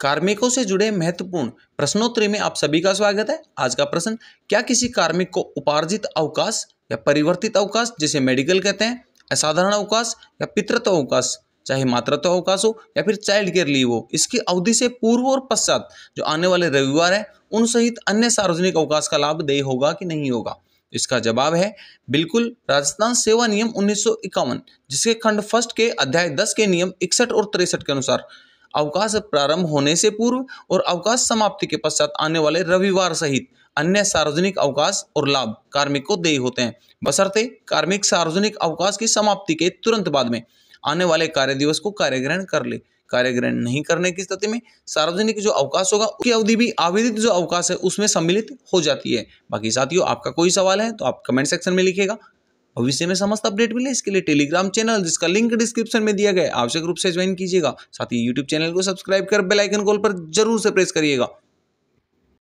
कार्मिकों से जुड़े महत्वपूर्ण प्रश्नोत्तरी में आप सभी का स्वागत है आज का प्रश्न क्या किसी कार्मिक को उपार्जित अवकाश या परिवर्तित अवकाश जिसे मेडिकल कहते हैं असाधारण अवकाश या पितृत्व अवकाश चाहे मातृत्व अवकाश हो या फिर चाइल्ड केयर लीव हो इसकी अवधि से पूर्व और पश्चात जो आने वाले रविवार है उन सहित अन्य सार्वजनिक अवकाश का लाभ दे होगा कि नहीं होगा इसका जवाब है बिल्कुल राजस्थान सेवा नियम उन्नीस जिसके खंड फर्स्ट के अध्याय दस के नियम इकसठ और तिरसठ के अनुसार अवकाश प्रारंभ होने से पूर्व और अवकाश समाप्ति के पश्चात आने वाले रविवार सहित अन्य सार्वजनिक अवकाश और लाभ कार्मिक को देय होते हैं बसरते कार्मिक सार्वजनिक अवकाश की समाप्ति के तुरंत बाद में आने वाले कार्य दिवस को कार्यग्रहण कर ले कार्यग्रहण नहीं करने की स्थिति में सार्वजनिक जो अवकाश होगा उसकी अवधि भी आवेदित जो अवकाश है उसमें सम्मिलित हो जाती है बाकी साथियों आपका कोई सवाल है तो आप कमेंट सेक्शन में लिखेगा भविष्य में समस्त अपडेट मिले इसके लिए टेलीग्राम चैनल जिसका लिंक डिस्क्रिप्शन में दिया गया आवश्यक रूप से ज्वाइन कीजिएगा साथ ही यूट्यूब चैनल को सब्सक्राइब कर बेलाइकन कॉल पर जरूर से प्रेस करिएगा